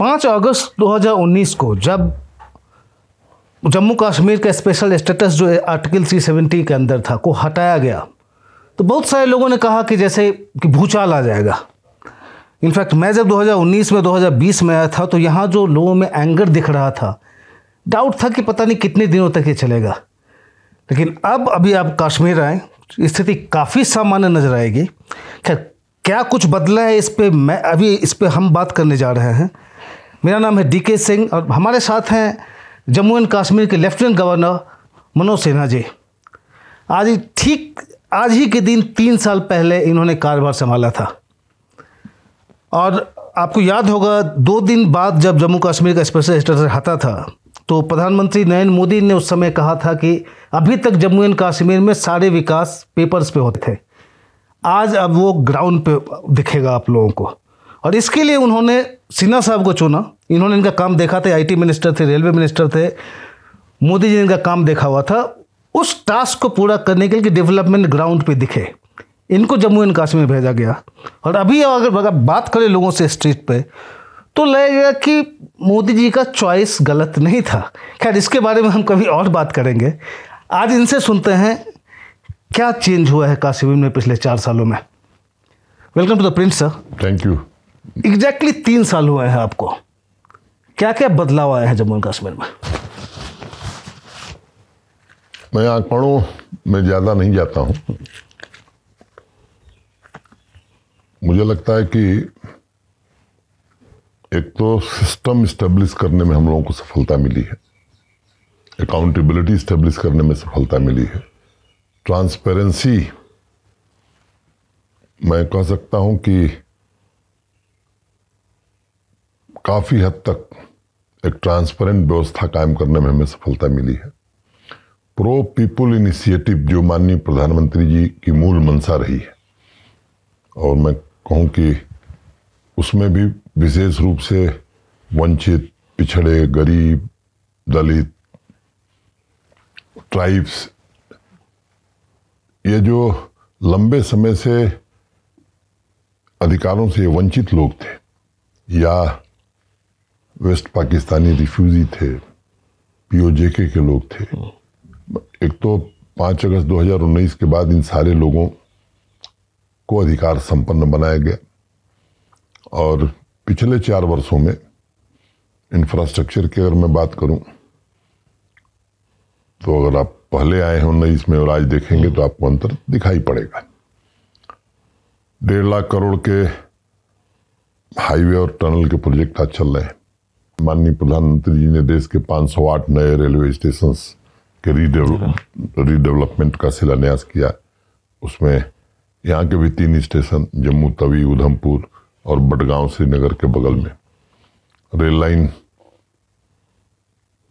पाँच अगस्त 2019 को जब जम्मू कश्मीर का स्पेशल स्टेटस जो आर्टिकल 370 के अंदर था को हटाया गया तो बहुत सारे लोगों ने कहा कि जैसे कि भूचाल आ जाएगा इनफैक्ट मैं जब 2019 में 2020 में आया था तो यहाँ जो लोगों में एंगर दिख रहा था डाउट था कि पता नहीं कितने दिनों तक ये चलेगा लेकिन अब अभी आप कश्मीर आए तो स्थिति काफ़ी सामान्य नज़र आएगी खैर क्या कुछ बदला है इस पर मैं अभी इस पर हम बात करने जा रहे हैं मेरा नाम है डीके सिंह और हमारे साथ हैं जम्मू एंड कश्मीर के लेफ्टिनेंट गवर्नर मनोज सिन्हा जी आज ही ठीक आज ही के दिन तीन साल पहले इन्होंने कारोबार संभाला था और आपको याद होगा दो दिन बाद जब जम्मू कश्मीर का स्पेशल स्टेटस हटा था तो प्रधानमंत्री नरेंद्र मोदी ने उस समय कहा था कि अभी तक जम्मू एंड कश्मीर में सारे विकास पेपर्स पे होते थे आज अब वो ग्राउंड पे दिखेगा आप लोगों को और इसके लिए उन्होंने सिन्हा साहब को चुना इन्होंने इनका काम देखा था आईटी मिनिस्टर थे रेलवे मिनिस्टर थे मोदी जी ने इनका काम देखा हुआ था उस टास्क को पूरा करने के लिए डेवलपमेंट ग्राउंड पे दिखे इनको जम्मू एंड कश्मीर भेजा गया और अभी अगर बात करें लोगों से स्ट्रीट पे तो लगेगा कि मोदी जी का चॉइस गलत नहीं था खैर इसके बारे में हम कभी और बात करेंगे आज इनसे सुनते हैं क्या चेंज हुआ है काश्मीर में पिछले चार सालों में welcome to the prince sir thank you exactly तीन साल हुए हैं आपको क्या क्या बदलाव आया है जम्मू एंड कश्मीर में मैं आंकड़ों में ज़्यादा नहीं जाता हूं मुझे लगता है कि एक तो सिस्टम इस्टेब्लिश करने में हम लोगों को सफलता मिली है अकाउंटेबिलिटी इस्टेब्लिश करने में सफलता मिली है ट्रांसपेरेंसी मैं कह सकता हूं कि काफ़ी हद तक एक ट्रांसपेरेंट व्यवस्था कायम करने में हमें सफलता मिली है प्रो पीपुल इनिशिएटिव जो माननीय प्रधानमंत्री जी की मूल मंशा रही है और मैं कहूँ कि उसमें भी विशेष रूप से वंचित पिछड़े गरीब दलित ट्राइब्स ये जो लंबे समय से अधिकारों से वंचित लोग थे या वेस्ट पाकिस्तानी रिफ्यूजी थे पीओजेके के लोग थे एक तो पाँच अगस्त 2019 के बाद इन सारे लोगों को अधिकार संपन्न बनाया गया और पिछले चार वर्षों में इंफ्रास्ट्रक्चर की अगर मैं बात करूं तो अगर आप पहले आए हैं उन्नीस में और आज देखेंगे तो आपको अंतर दिखाई पड़ेगा डेढ़ लाख करोड़ के हाईवे और टनल के प्रोजेक्ट आज चल रहे हैं माननीय प्रधानमंत्री जी ने देश के 508 नए रेलवे स्टेशन के रीडेवलपमेंट हाँ। का शिलान्यास किया उसमें यहाँ के भी तीन स्टेशन जम्मू तवी उधमपुर और बडगांव श्रीनगर के बगल में रेल लाइन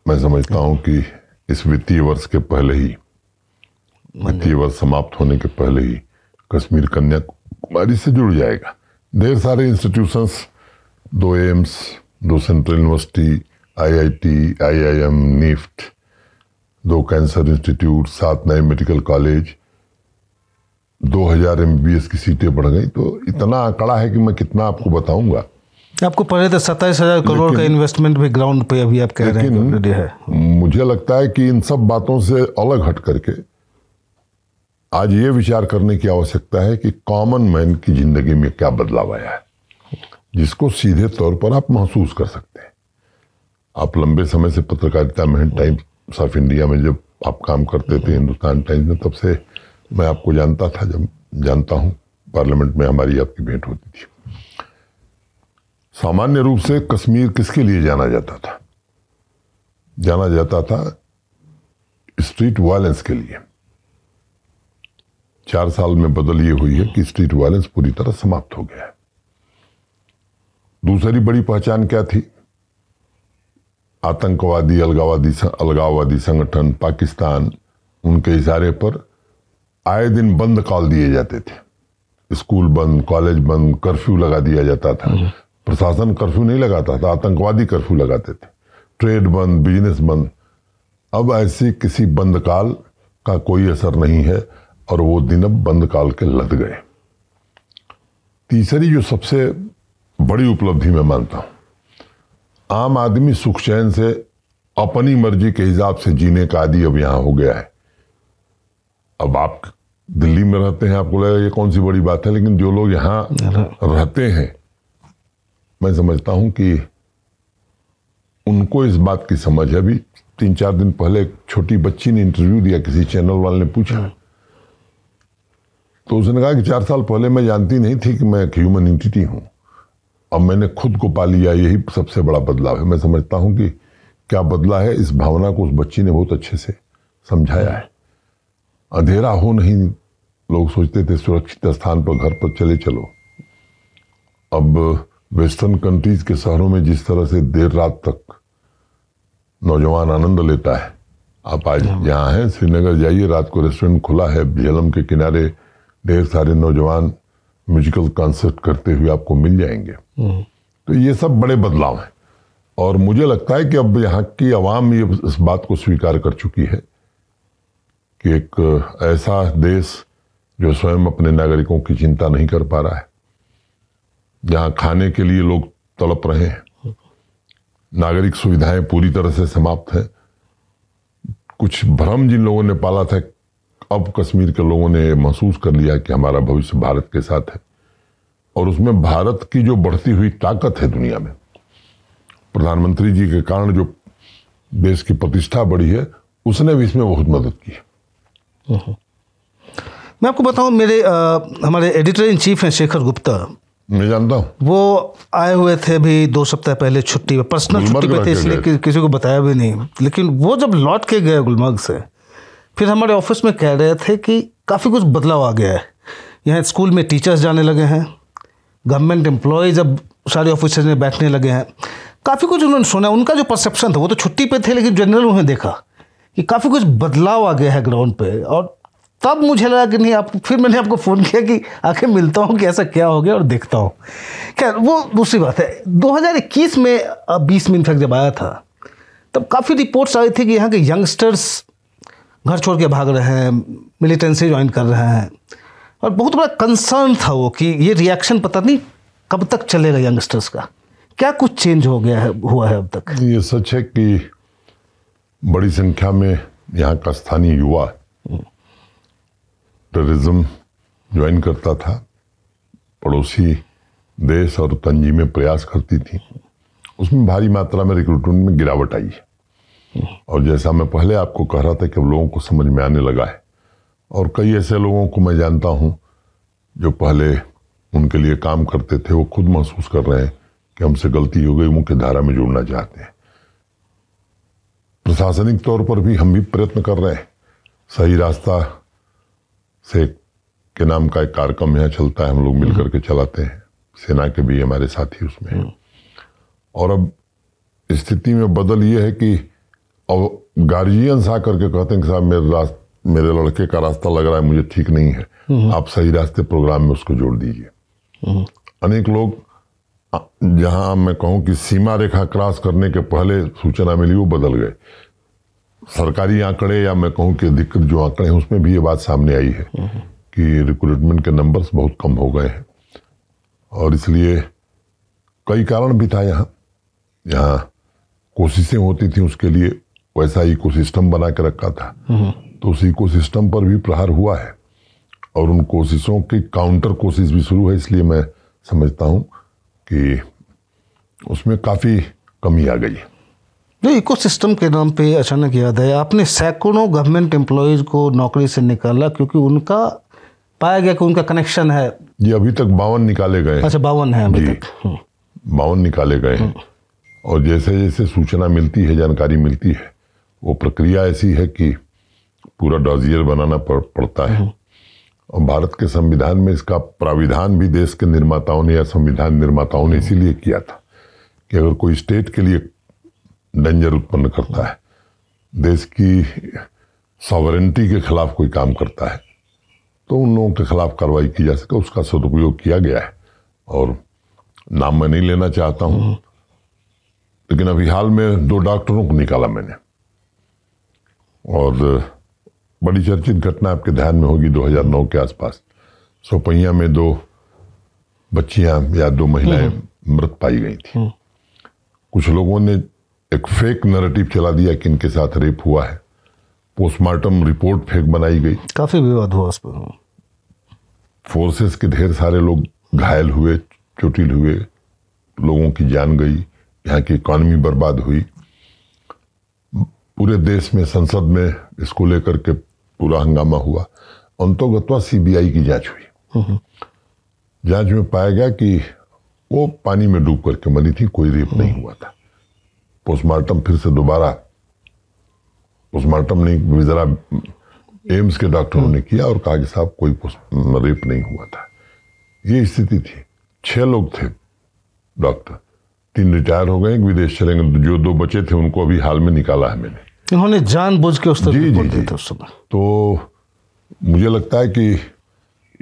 मैं समझता हूँ कि इस वित्तीय वर्ष के पहले ही वित्तीय वर्ष समाप्त होने के पहले ही कश्मीर कन्याकुमारी से जुड़ जाएगा ढेर सारे इंस्टीट्यूशंस दो एम्स दो central university IIT, IIM, NIFT दो कैंसर इंस्टीट्यूट सात नए मेडिकल कॉलेज 2000 एमबीबीएस की सीटें बढ़ गई तो इतना आंकड़ा है कि मैं कितना आपको बताऊंगा आपको पहले तो सत्ताईस हजार करोड़ का इन्वेस्टमेंट भी ग्राउंड पे अभी आप कह रहे हैं है मुझे लगता है कि इन सब बातों से अलग हट करके आज ये विचार करने की आवश्यकता है कि कॉमन मैन की जिंदगी में क्या बदलाव आया है जिसको सीधे तौर पर आप महसूस कर सकते हैं आप लंबे समय से पत्रकारिता में टाइम्स ऑफ इंडिया में जब आप काम करते थे हिंदुस्तान टाइम्स में तब से मैं आपको जानता था जब जानता हूँ पार्लियामेंट में हमारी आपकी भेंट होती थी सामान्य रूप से कश्मीर किसके लिए जाना जाता था जाना जाता था स्ट्रीट वायलेंस के लिए चार साल में बदल ये हुई है कि स्ट्रीट वायलेंस पूरी तरह समाप्त हो गया है दूसरी बड़ी पहचान क्या थी आतंकवादी अलगावादी अलगाववादी संगठन पाकिस्तान उनके इशारे पर आए दिन बंद कॉल दिए जाते थे स्कूल बंद कॉलेज बंद कर्फ्यू लगा दिया जाता था अच्छा। प्रशासन कर्फ्यू नहीं लगाता था आतंकवादी कर्फ्यू लगाते थे ट्रेड बंद बिजनेस बंद अब ऐसे किसी बंद काल का कोई असर नहीं है और वो दिन अब बंद काल के लद गए तीसरी जो सबसे बड़ी उपलब्धि मैं मानता हूं आम आदमी सुख चैन से अपनी मर्जी के हिसाब से जीने का आदि अब यहां हो गया है अब आप दिल्ली में रहते हैं आपको लगेगा ये कौन सी बड़ी बात है लेकिन जो लोग यहाँ रहते हैं मैं समझता हूँ कि उनको इस बात की समझ है अभी तीन चार दिन पहले एक छोटी बच्ची ने इंटरव्यू दिया किसी चैनल वाले ने पूछा तो उसने कहा कि चार साल पहले मैं जानती नहीं थी कि मैं एक ह्यूमन इंटिटी हूँ अब मैंने खुद को पा लिया यही सबसे बड़ा बदलाव है मैं समझता हूँ कि क्या बदला है इस भावना को उस बच्ची ने बहुत अच्छे से समझाया है अंधेरा हो नहीं लोग सोचते थे सुरक्षित स्थान पर घर पर चले चलो अब वेस्टर्न कंट्रीज के शहरों में जिस तरह से देर रात तक नौजवान आनंद लेता है आप आज यहाँ हैं श्रीनगर जाइए रात को रेस्टोरेंट खुला है झेलम के किनारे ढेर सारे नौजवान म्यूजिकल कॉन्सर्ट करते हुए आपको मिल जाएंगे तो ये सब बड़े बदलाव हैं और मुझे लगता है कि अब यहाँ की आवाम ये इस बात को स्वीकार कर चुकी है कि एक ऐसा देश जो स्वयं अपने नागरिकों की चिंता नहीं कर पा रहा है जहाँ खाने के लिए लोग तड़प रहे हैं नागरिक सुविधाएं पूरी तरह से समाप्त हैं कुछ भ्रम जिन लोगों ने पाला था अब कश्मीर के लोगों ने महसूस कर लिया कि हमारा भविष्य भारत के साथ है और उसमें भारत की जो बढ़ती हुई ताकत है दुनिया में प्रधानमंत्री जी के कारण जो देश की प्रतिष्ठा बढ़ी है उसने भी इसमें बहुत मदद की है हम्म। मैं आपको बताऊं मेरे आ, हमारे एडिटर इन चीफ हैं शेखर गुप्ता मैं जानता हूं वो आए हुए थे भी दो सप्ताह पहले छुट्टी पे पर्सनल छुट्टी पे थे इसलिए कि, किसी को बताया भी नहीं लेकिन वो जब लौट के गए गुलमर्ग से फिर हमारे ऑफिस में कह रहे थे कि काफ़ी कुछ बदलाव आ गया है यहाँ स्कूल में टीचर्स जाने लगे हैं गवर्नमेंट एम्प्लॉयज़ अब सारे ऑफिसर्स में बैठने लगे हैं काफ़ी कुछ उन्होंने सुना उनका जो परसेप्शन था वो तो छुट्टी पे थे लेकिन जनरल उन्हें देखा कि काफ़ी कुछ बदलाव आ गया है ग्राउंड पे और तब मुझे लगा कि नहीं आप फिर मैंने आपको फ़ोन किया कि आखिर मिलता हूँ कि ऐसा क्या हो गया और देखता हूँ खैर वो दूसरी बात है 2021 में बीस में इनफैक्ट जब आया था तब काफ़ी रिपोर्ट्स आई थी कि यहाँ के यंगस्टर्स घर छोड़ के भाग रहे हैं मिलिटेंसी ज्वाइन कर रहे हैं और बहुत बड़ा कंसर्न था वो कि ये रिएक्शन पता नहीं कब तक चलेगा यंगस्टर्स का क्या कुछ चेंज हो गया है हुआ है अब तक ये सच है कि बड़ी संख्या में यहाँ का स्थानीय युवा टेररिज्म हम्म। ज्वाइन करता था पड़ोसी देश और तंजीमें प्रयास करती थी उसमें भारी मात्रा में रिक्रूटमेंट में गिरावट आई है और जैसा मैं पहले आपको कह रहा था कि अब लोगों को समझ में आने लगा है और कई ऐसे लोगों को मैं जानता हूँ जो पहले उनके लिए काम करते थे वो खुद महसूस कर रहे हैं कि हमसे गलती हो गई मुख्य धारा में जुड़ना चाहते हैं प्रशासनिक तौर पर भी हम भी प्रयत्न कर रहे हैं सही रास्ता से के नाम का एक कार्यक्रम यहाँ चलता है हम लोग मिल करके चलाते हैं सेना के भी हमारे साथी उसमें और अब स्थिति में बदल ये है कि और गार्जियंस आकर के कहते हैं कि साहब मेरे रास्ते मेरे लड़के का रास्ता लग रहा है मुझे ठीक नहीं है नहीं। हम्म। आप सही रास्ते प्रोग्राम में उसको जोड़ दीजिए हम्म। अनेक लोग जहां मैं कहूं कि सीमा रेखा क्रॉस करने के पहले सूचना मिली वो बदल गए सरकारी आंकड़े या मैं कहूं कि अधिकृत जो आंकड़े हैं उसमें भी ये बात सामने आई है हम्म। कि रिक्रूटमेंट के नंबर्स बहुत कम हो गए हैं और इसलिए कई कारण भी था यहाँ यहाँ कोशिशें होती थी उसके लिए वैसा इकोसिस्टम बना के रखा था हम्म। तो उस इकोसिस्टम पर भी प्रहार हुआ है और उन कोशिशों की काउंटर कोशिश भी शुरू है इसलिए मैं समझता हूँ कि उसमें काफ़ी कमी आ गई जो सिस्टम के नाम पे अचानक याद है आपने सैकड़ों गवर्नमेंट एम्प्लॉयज़ को नौकरी से निकाला क्योंकि उनका पाया गया कि उनका कनेक्शन है जी अभी तक बावन निकाले गए अच्छा बावन है अभी तक हम्म। बावन निकाले गए हम्म। और जैसे जैसे सूचना मिलती है जानकारी मिलती है वो प्रक्रिया ऐसी है कि पूरा डॉजियर बनाना पड़, पड़ता है हम्म। और भारत के संविधान में इसका प्राविधान भी देश के निर्माताओं ने या संविधान निर्माताओं ने इसीलिए किया था कि अगर कोई स्टेट के लिए डेंजर उत्पन्न करता है देश की सॉवरेंटी के खिलाफ कोई काम करता है तो उन लोगों के खिलाफ कार्रवाई की जा सके उसका सदुपयोग किया गया है और नाम मैं नहीं लेना चाहता हूँ हम्म। लेकिन अभी हाल में दो डॉक्टरों को निकाला मैंने और बड़ी चर्चित घटना आपके ध्यान में होगी 2009 के आसपास सोपहिया में दो बच्चियां या दो महिलाएं हम्म। मृत पाई गई थी हम्म। कुछ लोगों ने एक फेक नरेटिव चला दिया कि इनके साथ रेप हुआ है पोस्टमार्टम रिपोर्ट फेक बनाई गई काफी विवाद हुआ उस पर फोर्सेस के ढेर सारे लोग घायल हुए चोटिल हुए लोगों की जान गई यहाँ की इकॉनमी बर्बाद हुई पूरे देश में संसद में इसको लेकर के पूरा हंगामा हुआ अंतोगत्वा सीबीआई की जांच हुई जांच में पाया गया कि वो पानी में डूब करके मरी थी कोई रेप नहीं हम्म। हुआ था पोस्टमार्टम फिर से दोबारा पोस्टमार्टम नहीं जरा एम्स के डॉक्टरों ने हम्म। किया और कहा कि साहब कोई रेप नहीं हुआ था ये स्थिति थी छह लोग थे डॉक्टर तीन रिटायर हो गए एक विदेश चले गए जो दो बचे थे उनको अभी हाल में निकाला है मैंने इन्होंने जान बुझ के उस तरह बोल दिए उस समय तो मुझे लगता है कि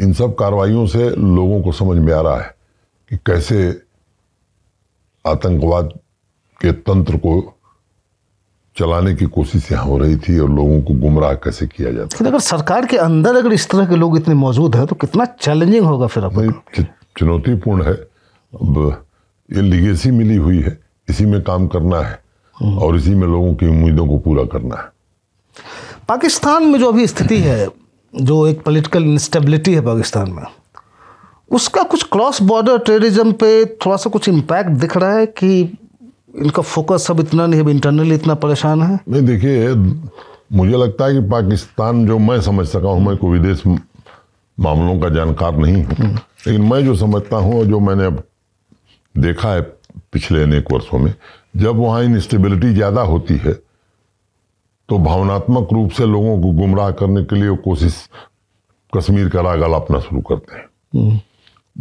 इन सब कार्रवाइयों से लोगों को समझ में आ रहा है कि कैसे आतंकवाद के तंत्र को चलाने की कोशिशें हो रही थी और लोगों को गुमराह कैसे किया जाता है अगर सरकार के अंदर अगर इस तरह के लोग इतने मौजूद हैं तो कितना चैलेंजिंग होगा फिर अपने चुनौतीपूर्ण है अब ये लिगेसी मिली हुई है इसी में काम करना है और इसी में लोगों की उम्मीदों को पूरा करना है पाकिस्तान में जो अभी स्थिति है जो एक पॉलिटिकल इंस्टेबिलिटी है पाकिस्तान में उसका कुछ क्रॉस बॉर्डर टेररिज्म पे थोड़ा सा कुछ इम्पैक्ट दिख रहा है कि इनका फोकस सब इतना नहीं है इंटरनली इतना परेशान है नहीं देखिए मुझे लगता है कि पाकिस्तान जो मैं समझ सका हूँ मैं कोई विदेश मामलों का जानकार नहीं हूँ हम्म। लेकिन मैं जो समझता हूँ जो मैंने अब देखा है पिछले अनेक वर्षों में जब वहाँ इनस्टेबिलिटी ज़्यादा होती है तो भावनात्मक रूप से लोगों को गुमराह करने के लिए कोशिश कश्मीर का राग अलापना शुरू करते हैं हम्म।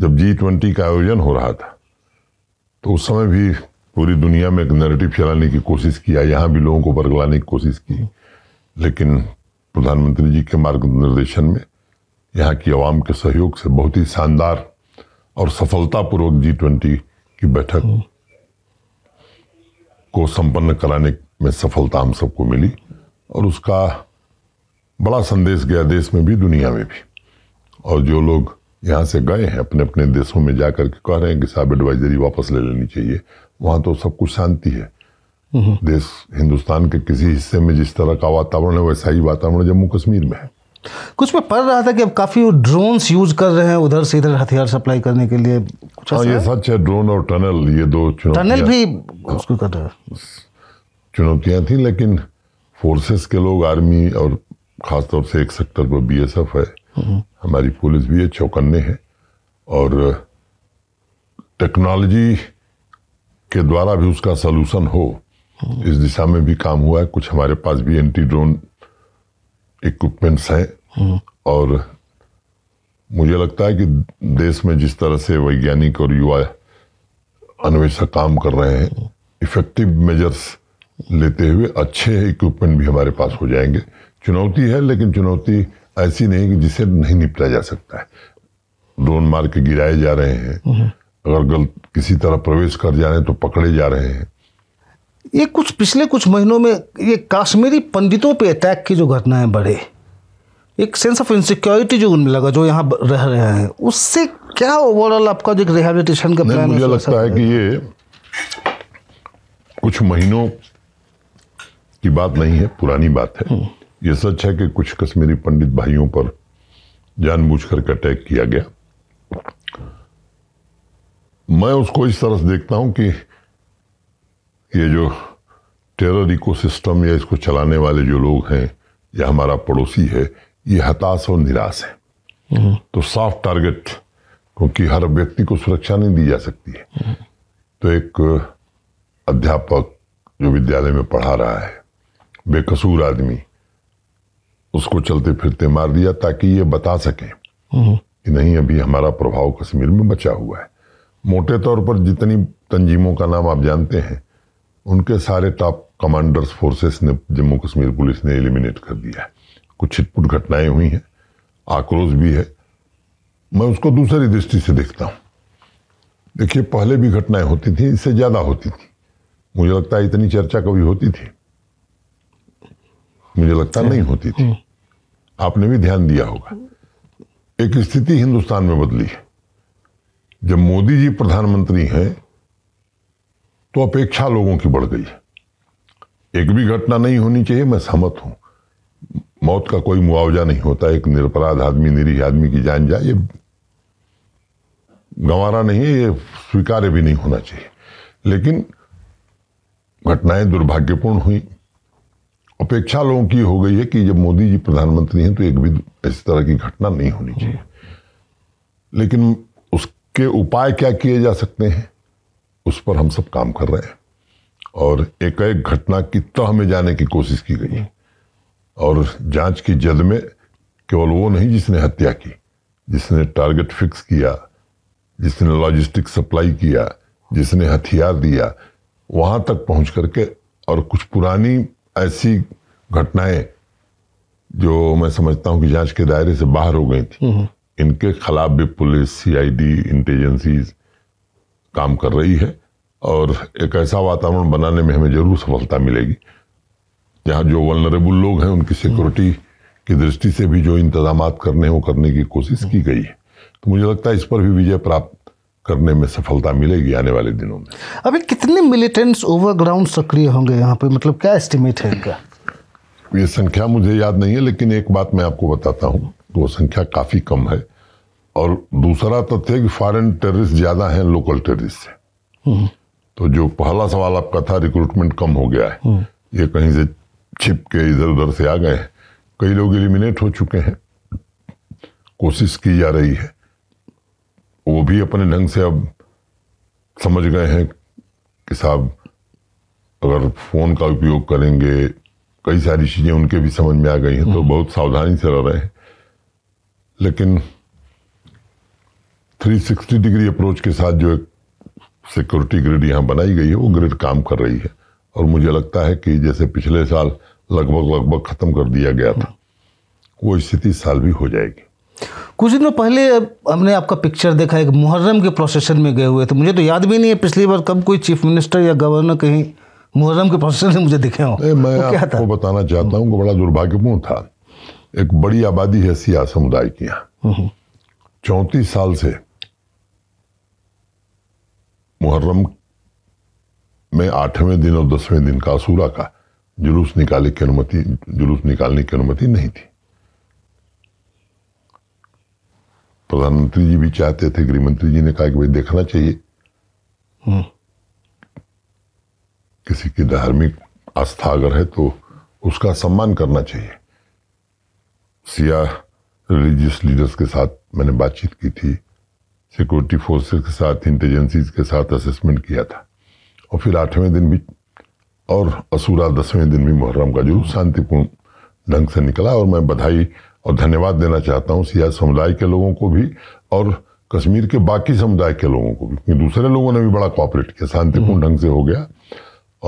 जब जी ट्वेंटी का आयोजन हो रहा था तो उस समय भी पूरी दुनिया में एक नेरेटिव चलाने की कोशिश किया यहाँ भी लोगों को बरगलाने की कोशिश की लेकिन प्रधानमंत्री जी के निर्देशन में यहाँ की आवाम के सहयोग से बहुत ही शानदार और सफलतापूर्वक जी ट्वेंटी की बैठक हम्म। को संपन्न कराने में सफलता हम सबको मिली और उसका बड़ा संदेश गया देश में भी दुनिया में भी और जो लोग यहाँ से गए हैं अपने अपने देशों में जा कर के कह रहे हैं कि साहब एडवाइजरी वापस ले लेनी चाहिए वहाँ तो सब कुछ शांति है हम्म। देश हिंदुस्तान के किसी हिस्से में जिस तरह का वातावरण है वैसा ही वातावरण जम्मू कश्मीर में है कुछ मैं पढ़ रहा था कि अब काफ़ी ड्रोन्स यूज कर रहे हैं उधर से इधर हथियार सप्लाई करने के लिए हाँ, अच्छा ये सच है ड्रोन और टनल ये दो टनल भी उसको कहते हैं चुनौतियां थी लेकिन फोर्सेस के लोग आर्मी और ख़ासतौर से एक सेक्टर पर बीएसएफ है हम्म। हमारी पुलिस भी है चौकन्ने हैं और टेक्नोलॉजी के द्वारा भी उसका सलूशन हो हम्म। इस दिशा में भी काम हुआ है कुछ हमारे पास भी एंटी ड्रोन इक्विपमेंट्स हैं हम्म। और मुझे लगता है कि देश में जिस तरह से वैज्ञानिक और युवा अन्वेषक काम कर रहे हैं इफेक्टिव मेजर्स लेते हुए अच्छे इक्विपमेंट भी हमारे पास हो जाएंगे चुनौती है लेकिन चुनौती ऐसी नहीं कि जिसे नहीं निपटा जा सकता है ड्रोन मार के गिराए जा रहे हैं हम्म। अगर गलत किसी तरह प्रवेश कर जा रहे हैं तो पकड़े जा रहे हैं ये कुछ पिछले कुछ महीनों में ये काश्मीरी पंडितों पे अटैक की जो घटनाएं बढ़े एक सेंस ऑफ इनसिक्योरिटी जो उनमें लगा जो यहाँ रह रहे हैं उससे क्या ओवरऑल आपका जो रिहेबिलिटेशन का प्लान मुझे लगता है कि ये कुछ महीनों की बात नहीं है पुरानी बात है हम्म। ये सच है कि कुछ कश्मीरी पंडित भाइयों पर जानबूझकर अटैक किया गया मैं उसको इस तरह से देखता हूं कि ये जो टेरर इकोसिस्टम या इसको चलाने वाले जो लोग हैं या हमारा पड़ोसी है ये हताश और निराश है तो साफ टारगेट क्योंकि हर व्यक्ति को सुरक्षा नहीं दी जा सकती है तो एक अध्यापक जो विद्यालय में पढ़ा रहा है बेकसूर आदमी उसको चलते फिरते मार दिया ताकि ये बता सकें कि नहीं अभी हमारा प्रभाव कश्मीर में बचा हुआ है मोटे तौर पर जितनी तंजीमों का नाम आप जानते हैं उनके सारे टॉप कमांडर्स फोर्सेस ने जम्मू कश्मीर पुलिस ने एलिमिनेट कर दिया है कुछ छिटपुट घटनाएं हुई हैं आक्रोश भी है मैं उसको दूसरी दृष्टि से देखता हूँ देखिए पहले भी घटनाएं होती थी इससे ज़्यादा होती थी मुझे लगता है इतनी चर्चा कभी होती थी मुझे लगता नहीं होती थी आपने भी ध्यान दिया होगा एक स्थिति हिंदुस्तान में बदली है जब मोदी जी प्रधानमंत्री हैं तो अपेक्षा लोगों की बढ़ गई है एक भी घटना नहीं होनी चाहिए मैं सहमत हूं मौत का कोई मुआवजा नहीं होता एक निरपराध आदमी निरीह आदमी की जान जाए ये गंवारा नहीं है ये स्वीकार्य भी नहीं होना चाहिए लेकिन घटनाएं दुर्भाग्यपूर्ण हुई अपेक्षा लोगों की हो गई है कि जब मोदी जी प्रधानमंत्री हैं तो एक भी इस तरह की घटना नहीं होनी चाहिए लेकिन उसके उपाय क्या किए जा सकते हैं उस पर हम सब काम कर रहे हैं और एक एक घटना की तह में जाने की कोशिश की गई है और जांच की जद में केवल वो नहीं जिसने हत्या की जिसने टारगेट फिक्स किया जिसने लॉजिस्टिक सप्लाई किया जिसने हथियार दिया वहाँ तक पहुँच करके और कुछ पुरानी ऐसी घटनाएं जो मैं समझता हूँ कि जांच के दायरे से बाहर हो गई थी हम्म। इनके खिलाफ भी पुलिस सीआईडी इंटेलिजेंसीज काम कर रही है और एक ऐसा वातावरण बनाने में हमें जरूर सफलता मिलेगी जहाँ जो वलनरेबल लोग हैं उनकी सिक्योरिटी हम्म। की दृष्टि से भी जो इंतजाम करने वो करने की कोशिश हम्म। की गई है तो मुझे लगता है इस पर भी विजय प्राप्त करने में सफलता मिलेगी आने वाले दिनों में अभी कितने मिलिटेंट्स ओवरग्राउंड सक्रिय होंगे यहाँ पे मतलब क्या एस्टिमेट है इनका ये संख्या मुझे याद नहीं है लेकिन एक बात मैं आपको बताता हूँ तो वो संख्या काफ़ी कम है और दूसरा तथ्य कि फॉरेन टेररिस्ट ज़्यादा हैं लोकल टेररिस्ट से तो जो पहला सवाल आपका था रिक्रूटमेंट कम हो गया है हम्म। ये कहीं से छिप के इधर उधर से आ गए कई लोग एलिमिनेट हो चुके हैं कोशिश की जा रही है वो भी अपने ढंग से अब समझ गए हैं कि साहब अगर फ़ोन का उपयोग करेंगे कई सारी चीज़ें उनके भी समझ में आ गई हैं तो हम्म। बहुत सावधानी से रह रहे हैं लेकिन 360 डिग्री अप्रोच के साथ जो एक सिक्योरिटी ग्रिड यहाँ बनाई गई है वो ग्रिड काम कर रही है और मुझे लगता है कि जैसे पिछले साल लगभग लगभग ख़त्म कर दिया गया था वो स्थिति साल भी हो जाएगी कुछ दिनों पहले हमने आपका पिक्चर देखा एक मुहर्रम के प्रोसेशन में गए हुए थे मुझे तो याद भी नहीं है पिछली बार कब कोई चीफ मिनिस्टर या गवर्नर कहीं मुहर्रम के प्रोसेशन में मुझे दिखे हो मैं तो आपको बताना चाहता हूँ बड़ा दुर्भाग्यपूर्ण था एक बड़ी आबादी है सिया समुदाय की यहाँ हम्म, हम्म। चौंतीस साल से मुहर्रम मैं आठवें दिन और दसवें दिन का असूरा का जुलूस निकाले की अनुमति जुलूस निकालने की अनुमति नहीं थी प्रधानमंत्री जी भी चाहते थे गृहमंत्री जी ने कहा कि भाई देखना चाहिए हम्म। किसी की धार्मिक आस्था अगर है तो उसका सम्मान करना चाहिए सिया रिलीजियस लीडर्स के साथ मैंने बातचीत की थी सिक्योरिटी फोर्सेस के साथ इंटेलिजेंसीज के साथ असेसमेंट किया था और फिर आठवें दिन भी और असूरा दसवें दिन भी मुहर्रम का जुलूस शांतिपूर्ण ढंग से निकला और मैं बधाई और धन्यवाद देना चाहता हूँ सियाज समुदाय के लोगों को भी और कश्मीर के बाकी समुदाय के लोगों को भी क्योंकि दूसरे लोगों ने भी बड़ा कॉपरेट किया शांतिपूर्ण ढंग से हो गया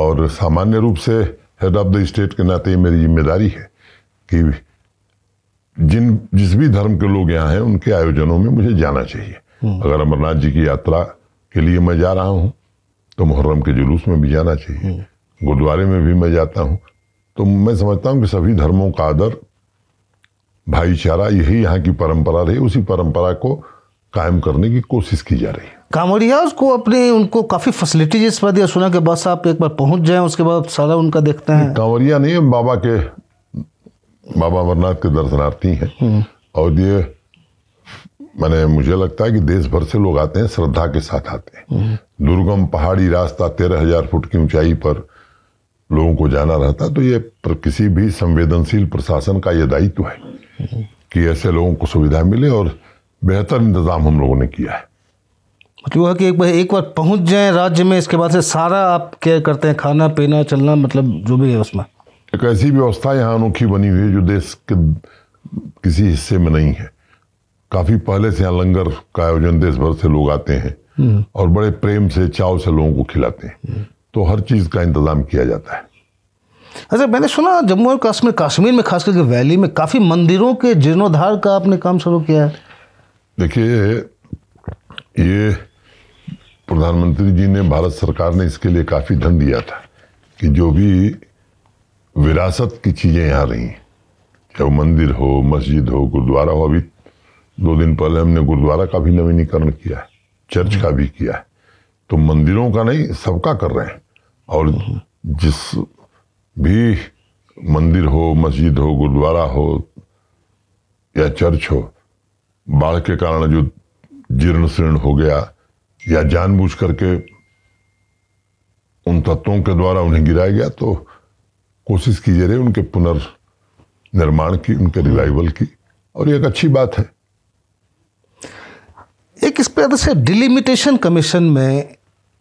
और सामान्य रूप से हेड ऑफ द स्टेट के नाते मेरी जिम्मेदारी है कि जिन जिस भी धर्म के लोग यहाँ हैं उनके आयोजनों में मुझे जाना चाहिए हम्म। अगर अमरनाथ जी की यात्रा के लिए मैं जा रहा हूँ तो मुहर्रम के जुलूस में भी जाना चाहिए हम्म। गुरुद्वारे में भी मैं जाता हूँ तो मैं समझता हूँ कि सभी धर्मों का आदर भाईचारा यही यहाँ की परंपरा रही उसी परंपरा को कायम करने की कोशिश की जा रही है कांवरिया को अपने उनको काफ़ी फैसिलिटीज इस बार दिया सुना के बस आप एक बार पहुँच जाए उसके बाद सारा उनका देखते हैं कांवरिया नहीं बाबा के बाबा अमरनाथ के दर्शनार्थी हैं हम्म। और ये मैंने मुझे लगता है कि देश भर से लोग आते हैं श्रद्धा के साथ आते हैं हम्म। दुर्गम पहाड़ी रास्ता तेरह हजार फुट की ऊंचाई पर लोगों को जाना रहता तो ये पर किसी भी संवेदनशील प्रशासन का ये दायित्व है हम्म। कि ऐसे लोगों को सुविधा मिले और बेहतर इंतज़ाम हम लोगों ने किया है मतलब है कि एक बार एक बार पहुंच जाए राज्य में इसके बाद से सारा आप केयर करते हैं खाना पीना चलना मतलब जो भी है उसमें एक ऐसी व्यवस्था यहाँ अनोखी बनी हुई है जो देश के किसी हिस्से में नहीं है काफ़ी पहले से यहाँ लंगर का आयोजन देश भर से लोग आते हैं हम्म। और बड़े प्रेम से चाव से लोगों को खिलाते हैं हम्म। तो हर चीज़ का इंतज़ाम किया जाता है अच्छा मैंने सुना जम्मू और कश्मीर कश्मीर में खास करके वैली में काफ़ी मंदिरों के जीर्णोद्धार का आपने काम शुरू किया है देखिए ये प्रधानमंत्री जी ने भारत सरकार ने इसके लिए काफ़ी धन दिया था कि जो भी विरासत की चीज़ें यहाँ रही चाहे वो मंदिर हो मस्जिद हो गुरुद्वारा हो अभी दो दिन पहले हमने गुरुद्वारा का भी नवीनीकरण किया है चर्च का भी किया है तो मंदिरों का नहीं सबका कर रहे हैं और जिस भी मंदिर हो मस्जिद हो गुरुद्वारा हो या चर्च हो बाढ़ के कारण जो जीर्ण शीर्ण हो गया या जानबूझ करके उन तत्वों के द्वारा उन्हें गिराया गया तो कोशिश की जा रही उनके पुनर्निर्माण की उनके रिवाइवल की और ये एक अच्छी बात है एक इस पर से डिलिमिटेशन कमीशन में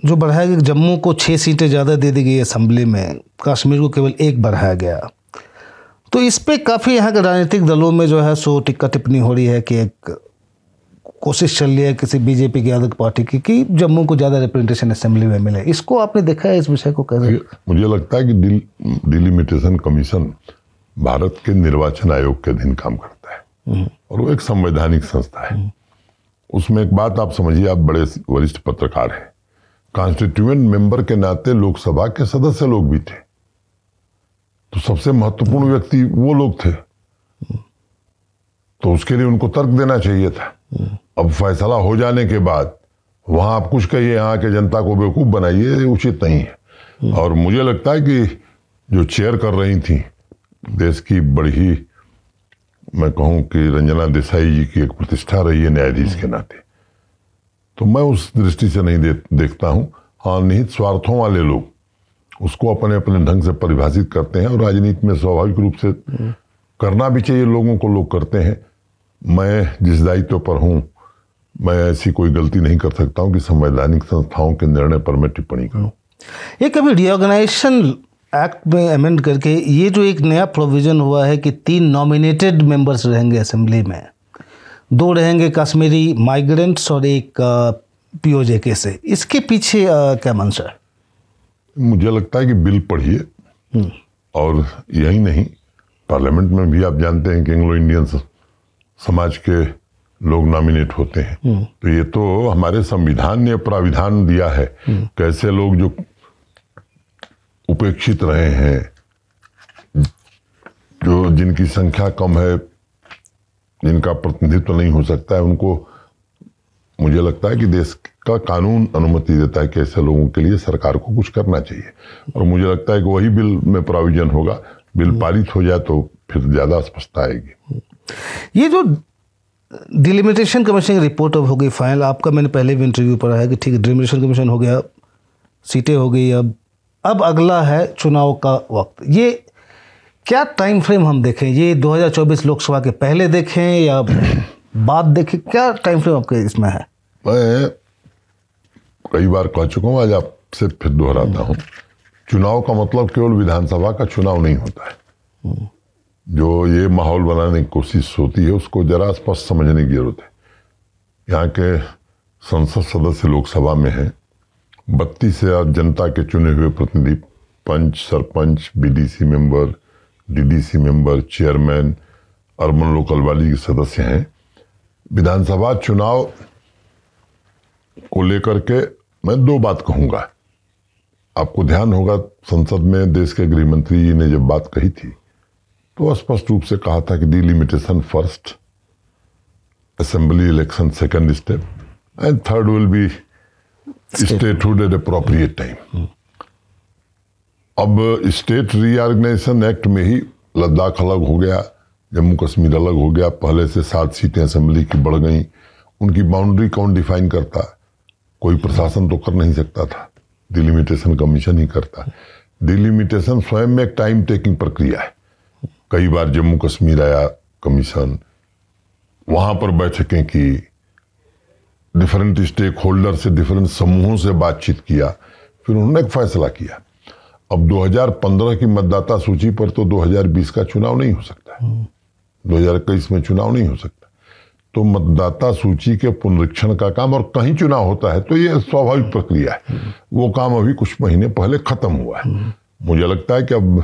जो बढ़ाया गया जम्मू को छः सीटें ज़्यादा दे दी गई असम्बली में कश्मीर को केवल एक बढ़ाया गया तो इस पर काफ़ी यहाँ के राजनीतिक दलों में जो है सो टिक्का टिप्पणी हो रही है कि एक कोशिश चल रही है किसी बीजेपी की आदत तो पार्टी की कि जम्मू को ज़्यादा रिप्रेजेंटेशन असेंबली में मिले इसको आपने देखा है इस विषय को कैसे मुझे लगता है कि डिल डिलिमिटेशन कमीशन भारत के निर्वाचन आयोग के अधीन काम करता है हम्म। और वो एक संवैधानिक संस्था है हम्म। उसमें एक बात आप समझिए आप बड़े वरिष्ठ पत्रकार हैं कॉन्स्टिट्यूएंट मेंबर के नाते लोकसभा के सदस्य लोग भी थे तो सबसे महत्वपूर्ण व्यक्ति वो लोग थे तो उसके लिए उनको तर्क देना चाहिए था अब फैसला हो जाने के बाद वहां आप कुछ कहिए यहाँ के जनता को बेवकूफ़ बनाइए उचित नहीं है और मुझे लगता है कि जो चेयर कर रही थी देश की बड़ी ही मैं कहूँ कि रंजना देसाई जी की एक प्रतिष्ठा रही है न्यायाधीश के नाते तो मैं उस दृष्टि से नहीं दे, देखता हूँ हाँ निहित स्वार्थों वाले लोग उसको अपने अपने ढंग से परिभाषित करते हैं और राजनीति में स्वाभाविक रूप से करना भी चाहिए लोगों को लोग करते हैं मैं जिस दायित्व तो पर हूँ मैं ऐसी कोई गलती नहीं कर सकता हूँ कि संवैधानिक संस्थाओं के निर्णय पर मैं टिप्पणी करूँ ये कभी रिओर्गेनाइजेशन एक्ट में अमेंड करके ये जो एक नया प्रोविज़न हुआ है कि तीन नॉमिनेटेड मेंबर्स रहेंगे असेंबली में दो रहेंगे कश्मीरी माइग्रेंट्स और एक पीओजे के से इसके पीछे क्या सर मुझे लगता है कि बिल पढ़िए हम्म। और यही नहीं पार्लियामेंट में भी आप जानते हैं कि एंग्लो इंडियन समाज के लोग नॉमिनेट होते हैं हम्म। तो ये तो हमारे संविधान ने प्राविधान दिया है हम्म। कैसे लोग जो उपेक्षित रहे हैं जो जिनकी संख्या कम है जिनका प्रतिनिधित्व नहीं हो सकता है उनको मुझे लगता है कि देश का कानून अनुमति देता है कि ऐसे लोगों के लिए सरकार को कुछ करना चाहिए और मुझे लगता है कि वही बिल में प्रोविजन होगा बिल पारित हो जाए तो फिर ज़्यादा स्पष्टता आएगी ये जो डिलिमिटेशन कमीशन की रिपोर्ट अब हो गई फाइनल आपका मैंने पहले भी इंटरव्यू पढ़ा है कि ठीक है डिलिमिटेशन कमीशन हो गया सीटें हो गई अब अब अगला है चुनाव का वक्त ये क्या टाइम फ्रेम हम देखें ये 2024 लोकसभा के पहले देखें या बाद देखें क्या टाइम फ्रेम आपके इसमें है मैं कई बार कह चुका हूँ आज आपसे फिर दोहराता हूँ चुनाव का मतलब केवल विधानसभा का चुनाव नहीं होता है जो ये माहौल बनाने की कोशिश होती है उसको जरा स्पष्ट समझने की जरूरत है यहाँ के संसद सदस्य लोकसभा में हैं बत्तीस हजार जनता के चुने हुए प्रतिनिधि panch sarpanch BDC member DDC member chairman urban local वाली के सदस्य हैं विधानसभा चुनाव को लेकर के मैं दो बात कहूँगा आपको ध्यान होगा संसद में देश के गृह मंत्री जी ने जब बात कही थी तो स्पष्ट रूप से कहा था कि delimitation first assembly election second step and third will be statehood at appropriate time अब स्टेट रीआर्गेनाइजेशन एक्ट में ही लद्दाख अलग हो गया जम्मू कश्मीर अलग हो गया पहले से सात सीटें असेंबली की बढ़ गई उनकी बाउंड्री कौन डिफाइन करता कोई प्रशासन तो कर नहीं सकता था डिलिमिटेशन कमीशन ही करता डिलिमिटेशन स्वयं में एक टाइम टेकिंग प्रक्रिया है कई बार जम्मू कश्मीर आया कमीशन वहाँ पर बैठकें की डिफरेंट स्टेक होल्डर से डिफरेंट समूहों से बातचीत किया फिर उन्होंने एक फैसला किया अब 2015 की मतदाता सूची पर तो 2020 का चुनाव नहीं हो सकता है 2021 में चुनाव नहीं हो सकता तो मतदाता सूची के पुनरीक्षण का काम और कहीं चुनाव होता है तो ये स्वाभाविक प्रक्रिया है वो काम अभी कुछ महीने पहले ख़त्म हुआ है मुझे लगता है कि अब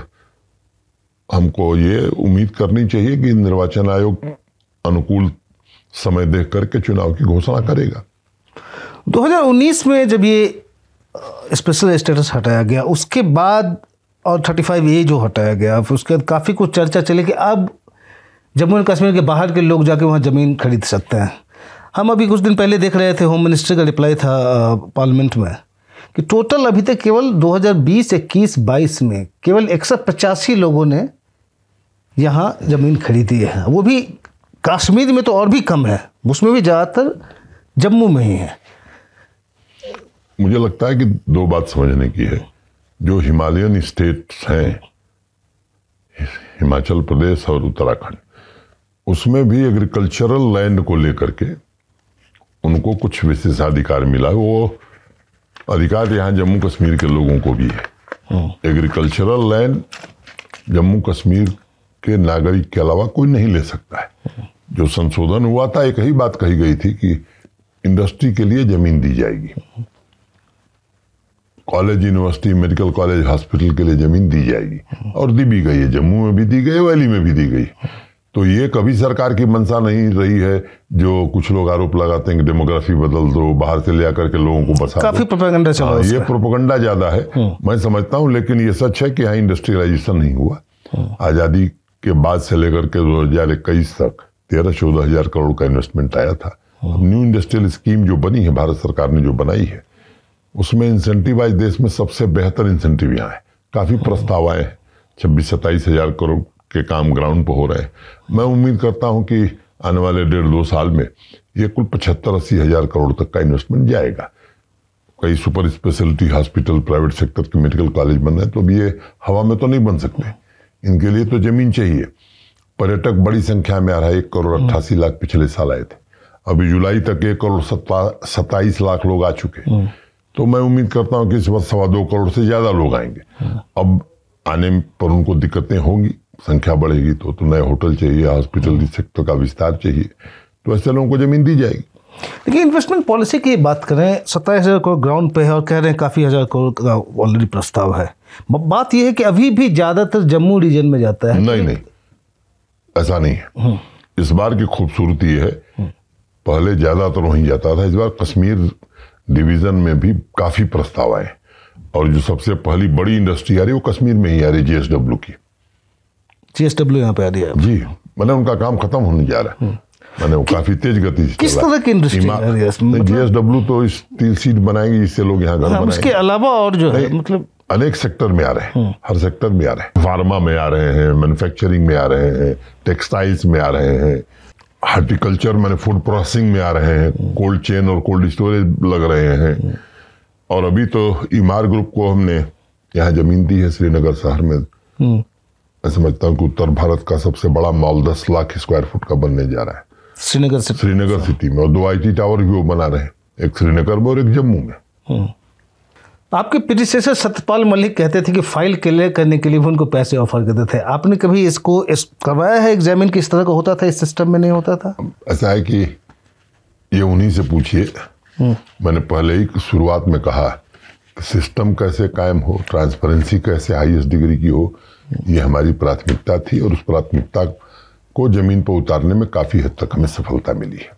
हमको ये उम्मीद करनी चाहिए कि निर्वाचन आयोग अनुकूल समय देख करके चुनाव की घोषणा करेगा 2019 में जब ये स्पेशल स्टेटस हटाया गया उसके बाद और 35 ए जो हटाया गया फिर उसके बाद काफ़ी कुछ चर्चा चली कि अब जम्मू एंड कश्मीर के बाहर के लोग जाके वहाँ ज़मीन खरीद सकते हैं हम अभी कुछ दिन पहले देख रहे थे होम मिनिस्टर का रिप्लाई था पार्लियामेंट में कि टोटल अभी तक केवल 2020, 21, 22 में केवल एक लोगों ने यहाँ ज़मीन खरीदी है वो भी कश्मीर में तो और भी कम है उसमें भी ज़्यादातर जम्मू में ही है मुझे लगता है कि दो बात समझने की है जो हिमालयन स्टेट्स हैं हिमाचल प्रदेश और उत्तराखंड उसमें भी एग्रीकल्चरल लैंड को लेकर के उनको कुछ विशेषाधिकार मिला वो अधिकार यहाँ जम्मू कश्मीर के लोगों को भी है agricultural hmm. Land Jammu Kashmir के नागरिक के अलावा कोई नहीं ले सकता है जो संशोधन हुआ था एक ही बात कही गई थी कि इंडस्ट्री के लिए जमीन दी जाएगी college university medical college hospital के लिए जमीन दी जाएगी और दी भी गई है जम्मू में भी दी गई वैली में भी दी गई तो ये कभी सरकार की मंशा नहीं रही है जो कुछ लोग आरोप लगाते हैं कि डेमोग्राफी बदल दो बाहर से ले आकर के लोगों को बसा काफी प्रोपेगेंडा चला हाँ, ये प्रोपेगेंडा ज्यादा है हम्म। मैं समझता हूँ लेकिन ये सच है कि यहाँ इंडस्ट्रियलाइजेशन नहीं हुआ हम्म। आज़ादी के बाद से लेकर के दो हजार इक्कीस तक तेरह चौदह हजार करोड़ का इन्वेस्टमेंट आया था न्यू इंडस्ट्रियल स्कीम जो बनी है भारत सरकार ने जो बनाई है उसमें इंसेंटिव आज देश में सबसे बेहतर इंसेंटिव यहाँ है काफ़ी प्रस्ताव आए हैं छब्बीस सत्ताईस हजार करोड़ के काम ग्राउंड पर हो रहे हैं मैं उम्मीद करता हूँ कि आने वाले डेढ़ दो साल में ये कुल पचहत्तर अस्सी हजार करोड़ तक का इन्वेस्टमेंट जाएगा कई super speciality hospital private sector के मेडिकल कॉलेज बन रहे हैं तो अब ये हवा में तो नहीं बन सकते इनके लिए तो ज़मीन चाहिए पर्यटक बड़ी संख्या में आ रहा है एक करोड़ हम्म। अट्ठासी लाख पिछले साल आए थे अभी जुलाई तक एक करोड़ सत्ताईस लाख लोग आ चुके हम्म। तो मैं उम्मीद करता हूँ कि इस वर्ष सवा दो करोड़ से ज़्यादा लोग आएंगे हम्म। अब आने पर उनको दिक्कतें होंगी संख्या बढ़ेगी तो तो नए होटल चाहिए हॉस्पिटल सेक्टर का विस्तार चाहिए तो ऐसे लोगों को ज़मीन दी जाएगी देखिए इन्वेस्टमेंट पॉलिसी की बात करें सत्ताईस हज़ार करोड़ ग्राउंड पे है और कह रहे हैं काफ़ी हज़ार करोड़ का ऑलरेडी प्रस्ताव है बात यह है कि अभी भी ज़्यादातर जम्मू रीजन में जाता है नहीं नहीं ऐसा नहीं है हम्म। इस बार की खूबसूरती है हम्म। पहले ज़्यादातर वहीं जाता था इस बार कश्मीर डिवीज़न में भी काफ़ी प्रस्ताव आए और जो सबसे पहली बड़ी इंडस्ट्री आ रही है वो कश्मीर में ही आ रही है जीएसडब्ल्यू की जीएसडब्ल्यू यहाँ पे आ रही है जी मैंने उनका काम खत्म होने जा रहा है हम्म। मैंने वो काफी तेज गति से किस तरह की इंडस्ट्री जीएसडब्ल्यू मतलब- तो इस सीट बनाएंगे इससे लोग यहाँ घर हाँ, उसके अलावा और जो है मतलब अनेक सेक्टर में आ रहे हैं हम्म। हर सेक्टर में आ रहे हैं फार्मा में आ रहे हैं मैन्युफैक्चरिंग में आ रहे हैं टेक्सटाइल्स में आ रहे हैं हार्टिकल्चर मैंने फूड प्रोसेसिंग में आ रहे हैं कोल्ड हम्म। चेन और कोल्ड स्टोरेज लग रहे हैं हम्म। और अभी तो इमार ग्रुप को हमने यहाँ जमीन दी है श्रीनगर शहर में मैं समझता हूँ कि उत्तर भारत का सबसे बड़ा मॉल दस लाख स्क्वायर फुट का बनने जा रहा है श्रीनगर सिटी श्रीनगर सिटी में और दो आई टी टावर भी वो बना रहे हैं एक श्रीनगर में और एक जम्मू में आपके से सत्यपाल मलिक कहते थे कि फाइल क्लियर करने के लिए भी उनको पैसे ऑफर करते थे आपने कभी इसको इस करवाया है एग्जामिन किस तरह का होता था इस सिस्टम में नहीं होता था ऐसा है कि ये उन्हीं से पूछिए हम्म। मैंने पहले ही शुरुआत में कहा कि सिस्टम कैसे कायम हो ट्रांसपेरेंसी कैसे हाईएस्ट डिग्री की हो ये हमारी प्राथमिकता थी और उस प्राथमिकता को ज़मीन पर उतारने में काफ़ी हद तक हमें सफलता मिली है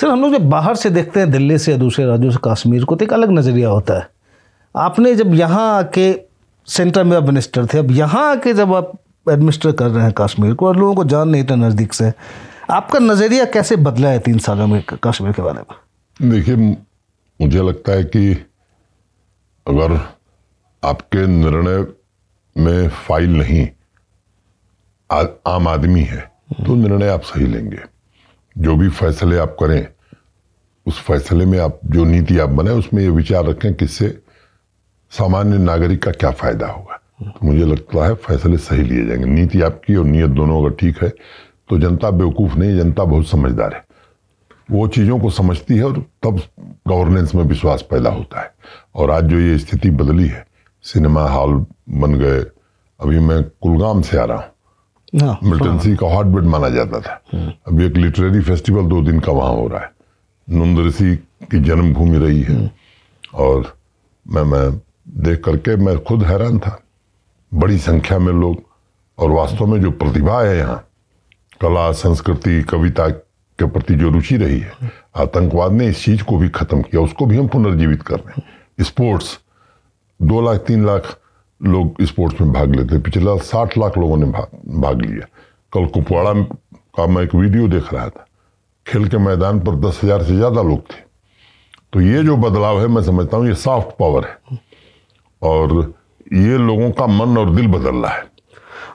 सर हम लोग जब बाहर से देखते हैं दिल्ली से या दूसरे राज्यों से कश्मीर को तो एक अलग नज़रिया होता है आपने जब यहाँ आके सेंटर में आप मिनिस्टर थे अब यहाँ आके जब आप एडमिनिस्टर कर रहे हैं कश्मीर को और लोगों को जान नहीं था नज़दीक से आपका नज़रिया कैसे बदला है तीन सालों में कश्मीर के बारे में देखिए मुझे लगता है कि अगर आपके निर्णय में फाइल नहीं आ, आम आदमी है तो हम्म। निर्णय आप सही लेंगे जो भी फैसले आप करें उस फैसले में आप जो नीति आप बनाए उसमें ये विचार रखें किससे सामान्य नागरिक का क्या फायदा होगा तो मुझे लगता है फैसले सही लिए जाएंगे नीति आपकी और नीयत दोनों अगर ठीक है तो जनता बेवकूफ़ नहीं जनता बहुत समझदार है वो चीज़ों को समझती है और तब गवर्नेंस में विश्वास पैदा होता है और आज जो ये स्थिति बदली है सिनेमा हॉल बन गए अभी मैं कुलगाम से आ रहा हूँ मिल्टनसी हाँ, हाँ। का हॉट बेड माना जाता था अब एक लिटरेरी फेस्टिवल दो दिन का वहाँ हो रहा है नुंदरसी की जन्मभूमि रही है हम्म। और मैं मैं देख करके मैं खुद हैरान था बड़ी संख्या में लोग और वास्तव में जो प्रतिभा है यहाँ कला संस्कृति कविता के प्रति जो रुचि रही है आतंकवाद ने इस चीज़ को भी ख़त्म किया उसको भी हम पुनर्जीवित कर रहे हैं स्पोर्ट्स दो लाख तीन लाख लोग स्पोर्ट्स में भाग लेते पिछले साठ लाख लोगों ने भाग भाग लिया कल कुपवाड़ा का मैं एक वीडियो देख रहा था खेल के मैदान पर दस हज़ार से ज़्यादा लोग थे तो ये जो बदलाव है मैं समझता हूँ ये सॉफ्ट पावर है और ये लोगों का मन और दिल बदल रहा है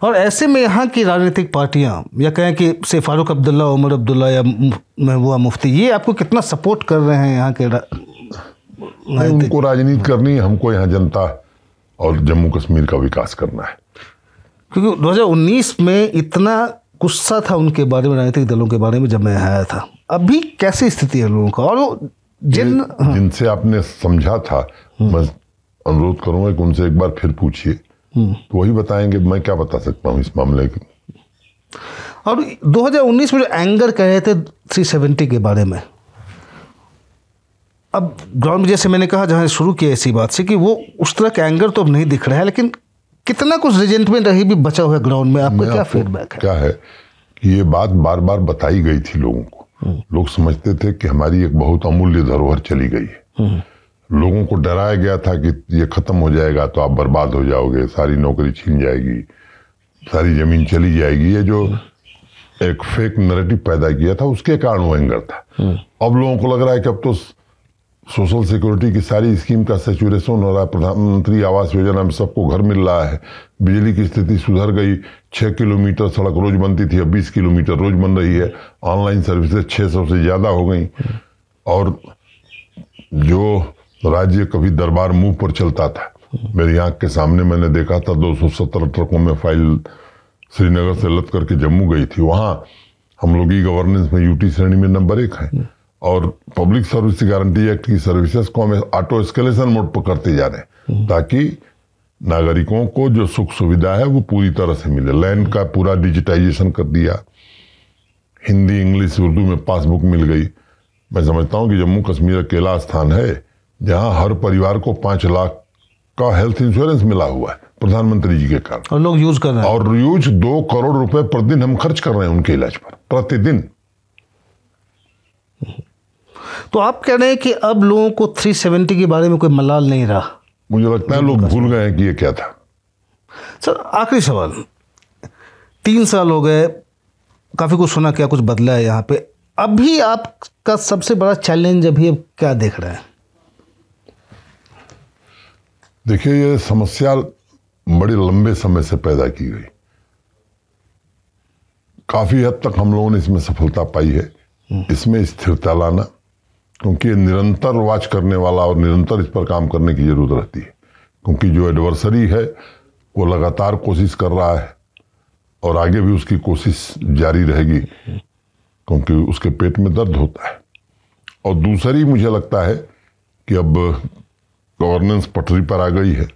और ऐसे में यहाँ की राजनीतिक पार्टियाँ या कहें कि से फारूक अब्दुल्ला उमर अब्दुल्ला या महबूबा मुफ्ती ये आपको कितना सपोर्ट कर रहे हैं यहाँ के रा... उनको राजनीति करनी है हमको यहाँ जनता और जम्मू कश्मीर का विकास करना है क्योंकि 2019 में इतना गुस्सा था उनके बारे में राजनीतिक दलों के बारे में जब मैं आया था अभी कैसी स्थिति है लोगों का और जिन हाँ। जिनसे आपने समझा था हम्म। अनुरोध करूंगा कि उनसे एक बार फिर पूछिए हम्म। तो वही बताएंगे मैं क्या बता सकता हूँ इस मामले के और 2019 में जो एंगर कह रहे थे 370 के बारे में अब ग्राउंड जैसे मैंने कहा जहाँ शुरू किया ऐसी बात से कि वो उस तरह का एंगर तो अब नहीं दिख रहा है लेकिन कितना कुछ रिजेंटमेंट रही भी बचा हुआ ग्राउंड में आपका क्या फीडबैक है क्या है कि ये बात बार बार बताई गई थी लोगों को हम्म। लोग समझते थे कि हमारी एक बहुत अमूल्य धरोहर चली गई है हम्म। लोगों को डराया गया था कि ये ख़त्म हो जाएगा तो आप बर्बाद हो जाओगे सारी नौकरी छीन जाएगी सारी ज़मीन चली जाएगी ये जो एक फेक नरेटिव पैदा किया था उसके कारण वो एंगर था हम्म। अब लोगों को लग रहा है कि अब तो सोशल सिक्योरिटी की सारी स्कीम का सेचुरेशन हो रहा है प्रधानमंत्री आवास योजना में सबको घर मिल रहा है बिजली की स्थिति सुधर गई छः किलोमीटर सड़क रोज बनती थी अब बीस किलोमीटर रोज बन रही है ऑनलाइन सर्विसेज छः सौ से ज़्यादा हो गई हम्म। और जो राज्य कभी दरबार मुंह पर चलता था मेरी आंख के सामने मैंने देखा था 217 ट्रकों में फाइल श्रीनगर से लत करके जम्मू गई थी वहाँ हम लोग ई गवर्नेंस में यूटी श्रेणी में नंबर एक हैं और पब्लिक सर्विस गारंटी एक्ट की सर्विसेज को हम ऑटो एस्केलेशन मोड पर करते जा रहे हैं ताकि नागरिकों को जो सुख सुविधा है वो पूरी तरह से मिले लैंड का पूरा डिजिटाइजेशन कर दिया हिंदी इंग्लिश उर्दू में पासबुक मिल गई मैं समझता हूँ कि जम्मू कश्मीर अकेला स्थान है जहां हर परिवार को पांच लाख का हेल्थ इंश्योरेंस मिला हुआ है प्रधानमंत्री जी के कारण और लोग यूज कर रहे हैं और यूज दो करोड़ रुपए प्रतिदिन हम खर्च कर रहे हैं उनके इलाज पर प्रतिदिन तो आप कह रहे हैं कि अब लोगों को 370 के बारे में कोई मलाल नहीं रहा मुझे लगता है लोग भूल गए हैं कि ये क्या था सर आखिरी सवाल तीन साल हो गए काफ़ी कुछ सुना क्या कुछ बदला है यहाँ पे अभी आपका सबसे बड़ा चैलेंज अभी अब क्या देख रहे हैं देखिए ये समस्या बड़े लंबे समय से पैदा की गई काफ़ी हद तक हम लोगों ने इसमें सफलता पाई है हम्म। इसमें स्थिरता लाना क्योंकि निरंतर वाच करने वाला और निरंतर इस पर काम करने की ज़रूरत रहती है क्योंकि जो एडवर्सरी है वो लगातार कोशिश कर रहा है और आगे भी उसकी कोशिश जारी रहेगी क्योंकि उसके पेट में दर्द होता है और दूसरी मुझे लगता है कि अब गवर्नेंस पटरी पर आ गई है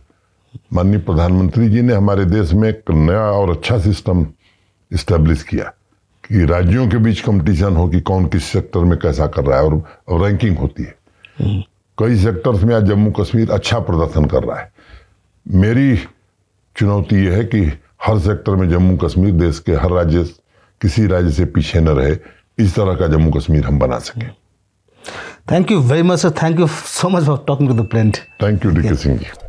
माननीय प्रधानमंत्री जी ने हमारे देश में एक नया और अच्छा सिस्टम इस्टेब्लिश किया कि राज्यों के बीच कंपटीशन हो कि कौन किस सेक्टर में कैसा कर रहा है और, रैंकिंग होती है हम्म। कई सेक्टर्स में आज जम्मू कश्मीर अच्छा प्रदर्शन कर रहा है मेरी चुनौती यह है कि हर सेक्टर में जम्मू कश्मीर देश के हर राज्य किसी राज्य से पीछे न रहे इस तरह का जम्मू कश्मीर हम बना सकें हम्म। Thank you very much, sir. Thank you so much for talking to the plant. Thank you, Dika Singh.